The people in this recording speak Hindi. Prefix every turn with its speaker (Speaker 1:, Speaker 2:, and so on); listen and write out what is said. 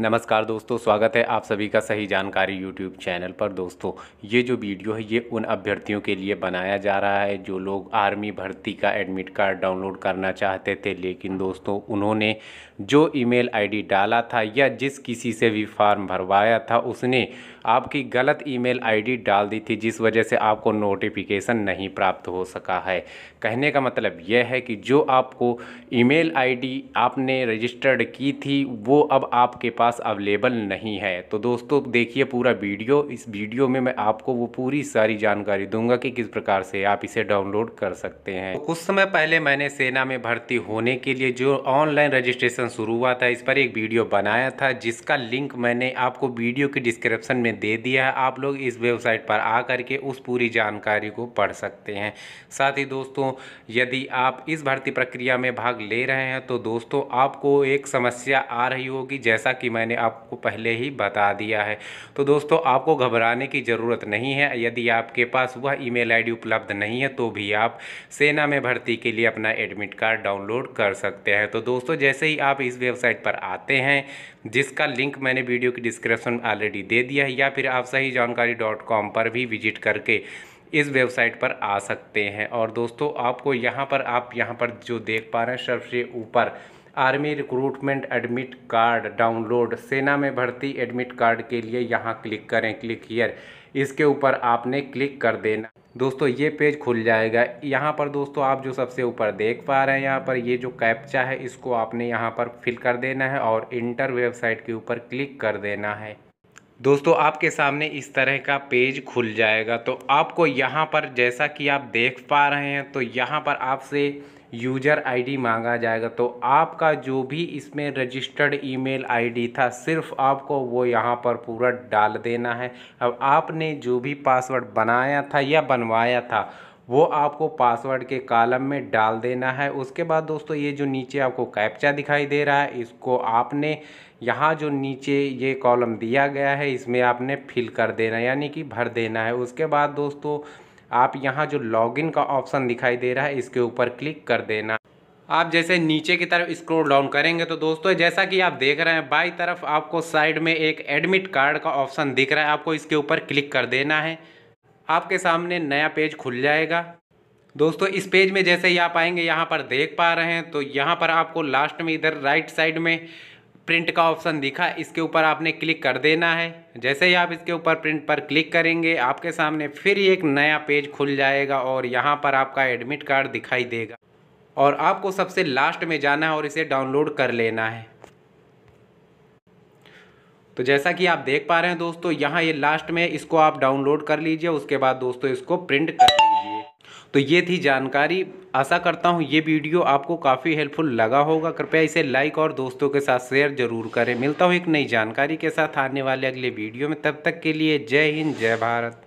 Speaker 1: नमस्कार दोस्तों स्वागत है आप सभी का सही जानकारी यूट्यूब चैनल पर दोस्तों ये जो वीडियो है ये उन अभ्यर्थियों के लिए बनाया जा रहा है जो लोग आर्मी भर्ती का एडमिट कार्ड डाउनलोड करना चाहते थे लेकिन दोस्तों उन्होंने जो ईमेल आईडी डाला था या जिस किसी से भी फॉर्म भरवाया था उसने आपकी गलत ईमेल आईडी डाल दी थी जिस वजह से आपको नोटिफिकेशन नहीं प्राप्त हो सका है कहने का मतलब यह है कि जो आपको ईमेल आईडी आपने रजिस्टर्ड की थी वो अब आपके पास अवेलेबल नहीं है तो दोस्तों देखिए पूरा वीडियो इस वीडियो में मैं आपको वो पूरी सारी जानकारी दूंगा कि किस प्रकार से आप इसे डाउनलोड कर सकते हैं तो कुछ समय पहले मैंने सेना में भर्ती होने के लिए जो ऑनलाइन रजिस्ट्रेशन शुरू हुआ था इस पर एक वीडियो बनाया था जिसका लिंक मैंने आपको वीडियो के डिस्क्रिप्शन में दे दिया है आप लोग इस वेबसाइट पर आ करके उस पूरी जानकारी को पढ़ सकते हैं साथ ही दोस्तों यदि आप इस भर्ती प्रक्रिया में भाग ले रहे हैं तो दोस्तों आपको एक समस्या आ रही होगी जैसा कि मैंने आपको पहले ही बता दिया है तो दोस्तों आपको घबराने की ज़रूरत नहीं है यदि आपके पास वह ई मेल उपलब्ध नहीं है तो भी आप सेना में भर्ती के लिए अपना एडमिट कार्ड डाउनलोड कर सकते हैं तो दोस्तों जैसे ही आप इस वेबसाइट पर आते हैं जिसका लिंक मैंने वीडियो की डिस्क्रिप्शन में ऑलरेडी दे दिया है या या फिर आप सही जानकारी डॉट कॉम पर भी विजिट करके इस वेबसाइट पर आ सकते हैं और दोस्तों आपको यहाँ पर आप यहाँ पर जो देख पा रहे हैं सबसे ऊपर army recruitment admit card download सेना में भर्ती एडमिट कार्ड के लिए यहाँ क्लिक करें क्लिक हीयर इसके ऊपर आपने क्लिक कर देना दोस्तों ये पेज खुल जाएगा यहाँ पर दोस्तों आप जो सबसे ऊपर देख पा रहे हैं यहाँ पर ये जो कैप्चा है इसको आपने यहाँ पर फिल कर देना है और इंटर वेबसाइट के ऊपर क्लिक कर देना है दोस्तों आपके सामने इस तरह का पेज खुल जाएगा तो आपको यहाँ पर जैसा कि आप देख पा रहे हैं तो यहाँ पर आपसे यूजर आईडी मांगा जाएगा तो आपका जो भी इसमें रजिस्टर्ड ईमेल आईडी था सिर्फ आपको वो यहाँ पर पूरा डाल देना है अब आपने जो भी पासवर्ड बनाया था या बनवाया था वो आपको पासवर्ड के कालम में डाल देना है उसके बाद दोस्तों ये जो नीचे आपको कैप्चा दिखाई दे रहा है इसको आपने यहाँ जो नीचे ये कॉलम दिया गया है इसमें आपने फिल कर देना यानी कि भर देना है उसके बाद दोस्तों आप यहाँ जो लॉगिन का ऑप्शन दिखाई दे रहा है इसके ऊपर क्लिक कर देना आप जैसे नीचे की तरफ स्क्रोल डाउन करेंगे तो दोस्तों जैसा कि आप देख रहे हैं बाई तरफ आपको साइड में एक एडमिट कार्ड का ऑप्शन दिख रहा है आपको इसके ऊपर क्लिक कर देना है आपके सामने नया पेज खुल जाएगा दोस्तों इस पेज में जैसे ही आप आएंगे यहाँ पर देख पा रहे हैं तो यहाँ पर आपको लास्ट में इधर राइट साइड में प्रिंट का ऑप्शन दिखा इसके ऊपर आपने क्लिक कर देना है जैसे ही आप इसके ऊपर प्रिंट पर क्लिक करेंगे आपके सामने फिर एक नया पेज खुल जाएगा और यहाँ पर आपका एडमिट कार्ड दिखाई देगा और आपको सबसे लास्ट में जाना है और इसे डाउनलोड कर लेना है तो जैसा कि आप देख पा रहे हैं दोस्तों यहाँ ये लास्ट में इसको आप डाउनलोड कर लीजिए उसके बाद दोस्तों इसको प्रिंट कर लीजिए तो ये थी जानकारी आशा करता हूँ ये वीडियो आपको काफ़ी हेल्पफुल लगा होगा कृपया इसे लाइक और दोस्तों के साथ शेयर जरूर करें मिलता हूँ एक नई जानकारी के साथ आने वाले अगले वीडियो में तब तक के लिए जय हिंद जय भारत